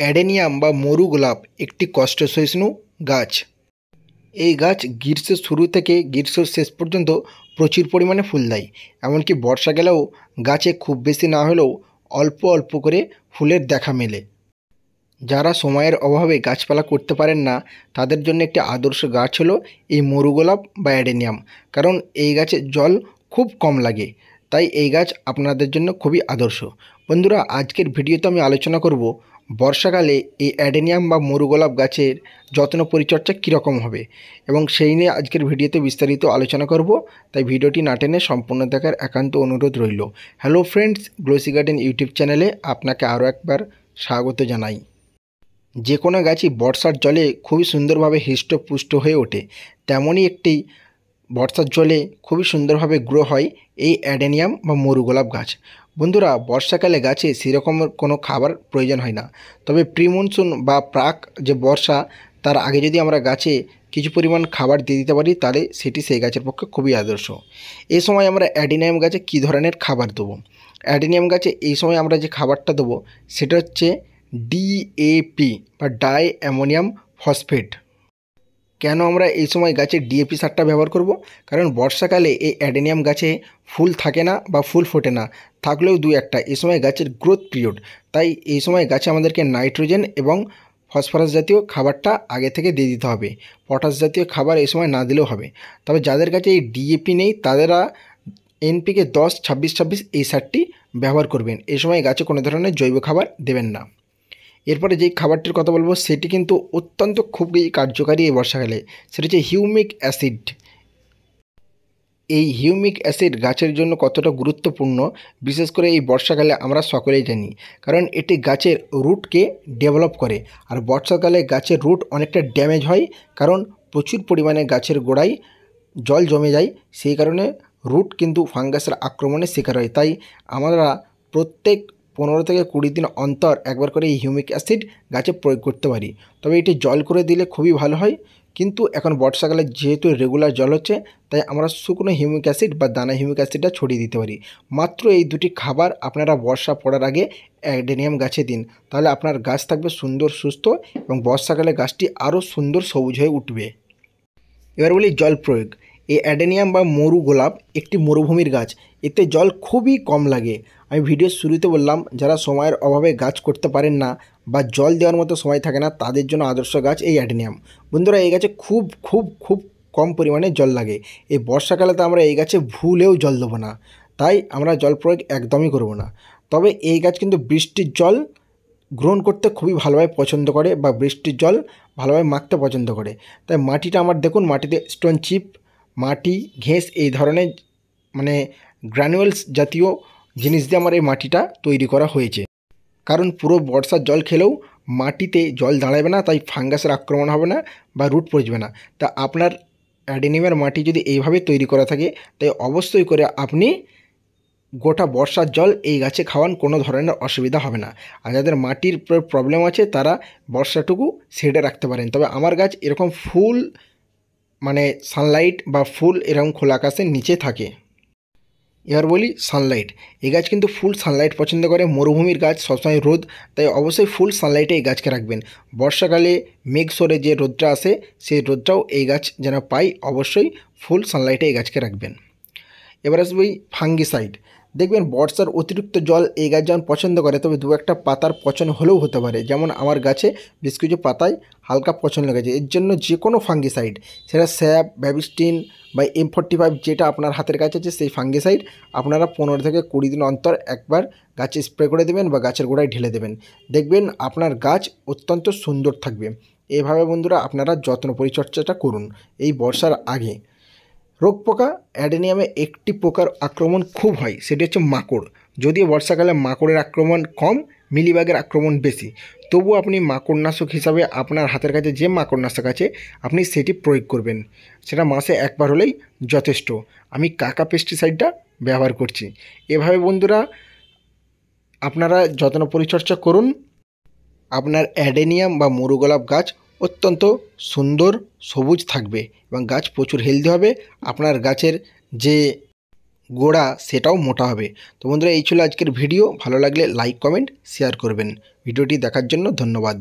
adenium বা মরু গোলাপ একটি কষ্ট সহিষ্ণু গাছ এই গাছ গ্রীষ্মের শুরু থেকে গ্রীষ্মের শেষ পর্যন্ত প্রচুর পরিমাণে ফুল দেয় এমনকি বর্ষাকালেও গাছে খুব বেশি না হলেও অল্প অল্প করে ফুলের দেখা মেলে যারা সময়ের অভাবে গাছপালা করতে পারেন না তাদের জন্য একটি আদর্শ গাছ হলো এই মরু গোলাপ বা অ্যাডেনিয়াম কারণ এই গাছে জল খুব কম লাগে তাই এই গাছ আপনাদের জন্য খুবই আদর্শ বন্ধুরা আজকের ভিডিওতে আমি আলোচনা করব বর্ষাকালে এই অ্যাডেনিয়াম বা মরুগোলাপ গাছের যত্ন পরিচর্যা কীরকম হবে এবং সেই নিয়ে আজকের ভিডিওতে বিস্তারিত আলোচনা করব তাই ভিডিওটি না টেনে সম্পূর্ণ দেখার একান্ত অনুরোধ রইল hello friends Glossy Garden YouTube চ্যানেলে আপনাকে আরও একবার স্বাগত জানাই যে কোনো গাছই বর্ষার জলে খুবই সুন্দরভাবে হৃষ্টপুষ্ট হয়ে ওঠে তেমনই একটি বর্ষার জলে খুবই সুন্দরভাবে গ্রো হয় এই অ্যাডেনিয়াম বা মরু গোলাপ গাছ বন্ধুরা বর্ষাকালে গাছে সেরকম কোনো খাবার প্রয়োজন হয় না তবে প্রিমনসুন বা প্রাক যে বর্ষা তার আগে যদি আমরা গাছে কিছু পরিমাণ খাবার দিয়ে দিতে পারি তাহলে সেটি সেই গাছের পক্ষে খুবই আদর্শ এই সময় আমরা অ্যাডিনিয়াম গাছে কী ধরনের খাবার দেবো অ্যাডিনিয়াম গাছে এই সময় আমরা যে খাবারটা দেবো সেটা হচ্ছে ডিএপি বা ডাই অ্যামোনিয়াম ফসফেট কেন আমরা এই সময় গাছে ডিএপি সারটা ব্যবহার করব কারণ বর্ষাকালে এই অ্যাডেনিয়াম গাছে ফুল থাকে না বা ফুল ফোটে না থাকলেও দু একটা এই সময় গাছের গ্রোথ পিরিয়ড তাই এই সময় গাছে আমাদেরকে নাইট্রোজেন এবং ফসফরাস জাতীয় খাবারটা আগে থেকে দিয়ে দিতে হবে পটাশ জাতীয় খাবার এই সময় না দিলেও হবে তবে যাদের কাছে এই ডিএপি নেই তাদেরা এনপিকে দশ ছাব্বিশ ছাব্বিশ এই সারটি ব্যবহার করবেন এই সময় গাছে কোনো ধরনের জৈব খাবার দেবেন না এরপরে যেই খাবারটির কথা বলবো সেটি কিন্তু অত্যন্ত খুবই কার্যকারী এই বর্ষাকালে সেটি হচ্ছে হিউমিক অ্যাসিড এই হিউমিক অ্যাসিড গাছের জন্য কতটা গুরুত্বপূর্ণ বিশেষ করে এই বর্ষাকালে আমরা সকলেই জানি কারণ এটি গাছের রুটকে ডেভেলপ করে আর বর্ষাকালে গাছের রুট অনেকটা ড্যামেজ হয় কারণ প্রচুর পরিমাণে গাছের গোড়ায় জল জমে যায় সেই কারণে রুট কিন্তু ফাঙ্গাসের আক্রমণের শিকার হয় তাই আমরা প্রত্যেক পনেরো থেকে কুড়ি দিন অন্তর একবার করে এই হিউমিক অ্যাসিড গাছে প্রয়োগ করতে পারি তবে এটি জল করে দিলে খুবই ভালো হয় কিন্তু এখন বর্ষাকালে যেহেতু রেগুলার জল হচ্ছে তাই আমরা শুকনো হিউমিক অ্যাসিড বা দানা হিউমিক অ্যাসিডটা ছড়িয়ে দিতে পারি মাত্র এই দুটি খাবার আপনারা বর্ষা পড়ার আগে অ্যাডেনিয়াম গাছে দিন তাহলে আপনার গাছ থাকবে সুন্দর সুস্থ এবং বর্ষাকালে গাছটি আরও সুন্দর সবুজ হয়ে উঠবে এবার বলি জল প্রয়োগ এই অ্যাডেনিয়াম বা মরু গোলাপ একটি মরুভূমির গাছ এতে জল খুবই কম লাগে আমি ভিডিও শুরুতে বললাম যারা সময়ের অভাবে গাছ করতে পারেন না বা জল দেওয়ার মতো সময় থাকে না তাদের জন্য আদর্শ গাছ এই অ্যাডেনিয়াম বন্ধুরা এই গাছে খুব খুব খুব কম পরিমাণে জল লাগে এই বর্ষাকালে তো আমরা এই গাছে ভুলেও জল দেবো না তাই আমরা জল প্রয়োগ একদমই করব না তবে এই গাছ কিন্তু বৃষ্টির জল গ্রহণ করতে খুবই ভালোভাবে পছন্দ করে বা বৃষ্টির জল ভালোভাবে মাখতে পছন্দ করে তাই মাটিটা আমার দেখুন মাটিতে স্টোন চিপ মাটি ঘেঁস এই ধরনের মানে গ্রানুয়েলস জাতীয় জিনিস দিয়ে আমার এই মাটিটা তৈরি করা হয়েছে কারণ পুরো বর্ষার জল খেলেও মাটিতে জল দাঁড়াবে না তাই ফাঙ্গাসের আক্রমণ হবে না বা রুট পচবে না তা আপনার অ্যাডেনিমের মাটি যদি এইভাবে তৈরি করা থাকে তাই অবশ্যই করে আপনি গোটা বর্ষার জল এই গাছে খাওয়ান কোনো ধরনের অসুবিধা হবে না আর যাদের মাটির প্রবলেম আছে তারা বর্ষাটুকু সেডে রাখতে পারেন তবে আমার গাছ এরকম ফুল মানে সানলাইট বা ফুল এরকম খোলা আকাশের নিচে থাকে এবার বলি সানলাইট এই গাছ কিন্তু ফুল সানলাইট পছন্দ করে মরুভূমির গাছ সবসময় রোদ তাই অবশ্যই ফুল সানলাইটে এই গাছকে রাখবেন বর্ষাকালে মেঘ সরে যে রোদটা আসে সেই রোদটাও এই গাছ যেন পাই অবশ্যই ফুল সানলাইটে এই গাছকে রাখবেন এবার আসবে ফাঙ্গিসাইড দেখবেন বর্ষার অতিরিক্ত জল এই গাছ যেমন পছন্দ করে তবে দু একটা পাতার পচন হলেও হতে পারে যেমন আমার গাছে বেশ কিছু পাতায় হালকা পচন লেগেছে এর জন্য যে কোনো ফাঙ্গিসাইড সেটা স্যাপ ব্যাবিস্টিন বা এম ফর্টি ফাইভ যেটা আপনার হাতের কাছে আছে সেই ফাঙ্গিসাইড আপনারা পনেরো থেকে কুড়ি দিন অন্তর একবার গাছে স্প্রে করে দেবেন বা গাছের গোড়ায় ঢেলে দেবেন দেখবেন আপনার গাছ অত্যন্ত সুন্দর থাকবে এভাবে বন্ধুরা আপনারা যত্ন পরিচর্যাটা করুন এই বর্ষার আগে রোগ পোকা অ্যাডেনিয়ামে একটি পোকার আক্রমণ খুব হয় সেটি হচ্ছে মাকড় যদিও বর্ষাকালে মাকড়ের আক্রমণ কম মিলিবাগের আক্রমণ বেশি তবু আপনি মাকড়নাশক হিসাবে আপনার হাতের কাছে যে মাকড়নাশক আছে আপনি সেটি প্রয়োগ করবেন সেটা মাসে একবার হলেই যথেষ্ট আমি কাকা পেস্টিসাইডটা ব্যবহার করছি এভাবে বন্ধুরা আপনারা যত্ন পরিচর্যা করুন আপনার অ্যাডেনিয়াম বা মরুগোলাপ গাছ অত্যন্ত সুন্দর সবুজ থাকবে এবং গাছ প্রচুর হেলদি হবে আপনার গাছের যে গোড়া সেটাও মোটা হবে তো বন্ধুরা এই ছিল আজকের ভিডিও ভালো লাগলে লাইক কমেন্ট শেয়ার করবেন ভিডিওটি দেখার জন্য ধন্যবাদ